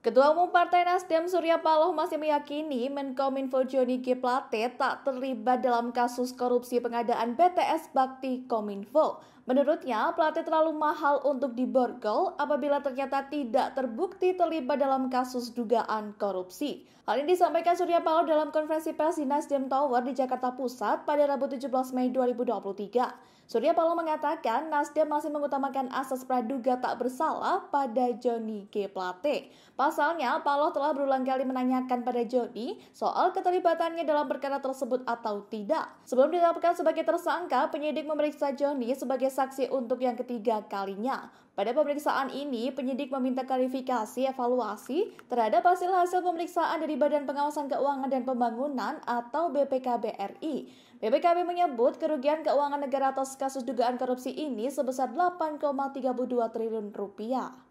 Ketua Umum Partai Nasdem Surya Paloh masih meyakini Menkominfo Joni G. Plate tak terlibat dalam kasus korupsi pengadaan BTS Bakti Kominfo. Menurutnya, Plate terlalu mahal untuk diborgol apabila ternyata tidak terbukti terlibat dalam kasus dugaan korupsi. Hal ini disampaikan Surya Paloh dalam konferensi pers di Nasdem Tower di Jakarta Pusat pada Rabu 17 Mei 2023. Surya Paloh mengatakan Nasdem masih mengutamakan asas praduga tak bersalah pada Joni G. Plate. Pasalnya, Paloh telah berulang kali menanyakan pada Jody soal keterlibatannya dalam perkara tersebut atau tidak. Sebelum ditetapkan sebagai tersangka, penyidik memeriksa Jody sebagai saksi untuk yang ketiga kalinya. Pada pemeriksaan ini, penyidik meminta klarifikasi evaluasi terhadap hasil-hasil pemeriksaan dari Badan Pengawasan Keuangan dan Pembangunan atau BPKB BPKB menyebut kerugian keuangan negara atas kasus dugaan korupsi ini sebesar 8,32 triliun rupiah.